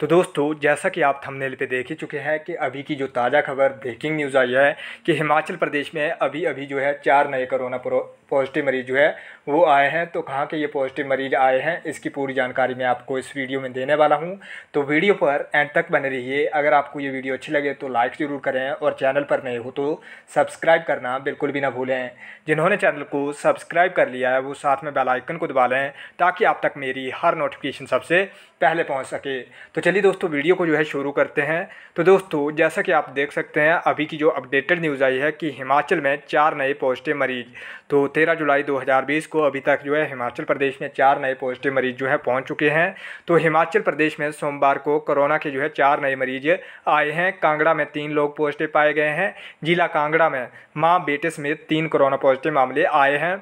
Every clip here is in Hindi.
तो दोस्तों जैसा कि आप थंबनेल पे देख ही चुके हैं कि अभी की जो ताज़ा खबर ब्रेकिंग न्यूज़ आई है कि हिमाचल प्रदेश में अभी अभी जो है चार नए कोरोना पॉजिटिव मरीज जो है वो आए हैं तो कहाँ के ये पॉजिटिव मरीज आए हैं इसकी पूरी जानकारी मैं आपको इस वीडियो में देने वाला हूँ तो वीडियो पर एंड तक बने रहिए अगर आपको ये वीडियो अच्छी लगे तो लाइक ज़रूर करें और चैनल पर नए हो तो सब्सक्राइब करना बिल्कुल भी ना भूलें जिन्होंने चैनल को सब्सक्राइब कर लिया है वो साथ में बेलाइकन को दबा लें ताकि आप तक मेरी हर नोटिफिकेशन सबसे पहले पहुँच सके तो चलिए दोस्तों वीडियो को जो है शुरू करते हैं तो दोस्तों जैसा कि आप देख सकते हैं अभी की जो अपडेटेड न्यूज़ आई है कि हिमाचल में चार नए पॉजिटिव मरीज तो 13 जुलाई 2020 को अभी तक जो है हिमाचल प्रदेश में चार नए पॉजिटिव मरीज जो है पहुंच चुके हैं तो हिमाचल प्रदेश में सोमवार को कोरोना के जो है चार नए मरीज आए हैं कांगड़ा में तीन लोग पॉजिटिव पाए गए हैं जिला कांगड़ा में माँ बेटे समेत तीन कोरोना पॉजिटिव मामले आए हैं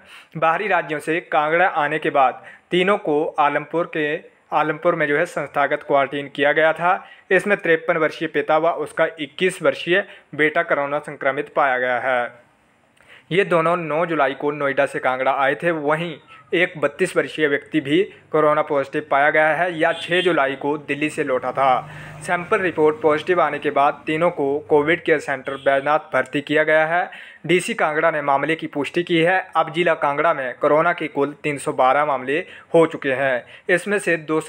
बाहरी राज्यों से कांगड़ा आने के बाद तीनों को आलमपुर के आलमपुर में जो है संस्थागत क्वारंटीन किया गया था इसमें तिरपन वर्षीय पिता व उसका 21 वर्षीय बेटा कोरोना संक्रमित पाया गया है ये दोनों 9 जुलाई को नोएडा से कांगड़ा आए थे वहीं एक बत्तीस वर्षीय व्यक्ति भी कोरोना पॉजिटिव पाया गया है या 6 जुलाई को दिल्ली से लौटा था सैंपल रिपोर्ट पॉजिटिव आने के बाद तीनों को कोविड केयर सेंटर बैजनाथ भर्ती किया गया है डीसी कांगड़ा ने मामले की पुष्टि की है अब जिला कांगड़ा में कोरोना के कुल 312 मामले हो चुके हैं इसमें से दो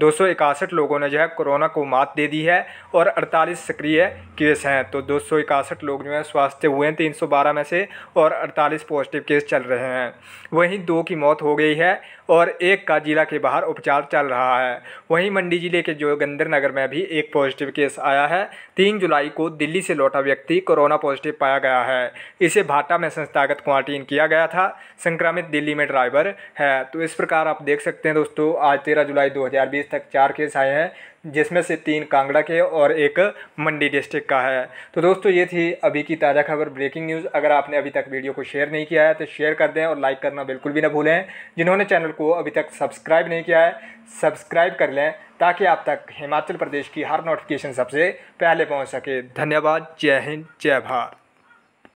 दो सौ इकसठ लोगों ने जो है कोरोना को मात दे दी है और अड़तालीस सक्रिय केस हैं तो दो सौ इकसठ लोग जो है स्वास्थ्य हुए हैं तीन सौ बारह में से और अड़तालीस पॉजिटिव केस चल रहे हैं वहीं दो की मौत हो गई है और एक का जिला के बाहर उपचार चल रहा है वहीं मंडी जिले के जोगेंद्र नगर में भी एक पॉजिटिव केस आया है तीन जुलाई को दिल्ली से लौटा व्यक्ति कोरोना पॉजिटिव पाया गया है इसे भाटा में संस्थागत क्वारंटीन किया गया था संक्रमित दिल्ली में ड्राइवर है तो इस प्रकार आप देख सकते हैं दोस्तों आज तेरह जुलाई दो तेईस तक चार केस आए हैं जिसमें से तीन कांगड़ा के और एक मंडी डिस्ट्रिक्ट का है तो दोस्तों ये थी अभी की ताज़ा खबर ब्रेकिंग न्यूज़ अगर आपने अभी तक वीडियो को शेयर नहीं किया है तो शेयर कर दें और लाइक करना बिल्कुल भी ना भूलें जिन्होंने चैनल को अभी तक सब्सक्राइब नहीं किया है सब्सक्राइब कर लें ताकि आप तक हिमाचल प्रदेश की हर नोटिफिकेशन सबसे पहले पहुँच सके धन्यवाद जय हिंद जय भारत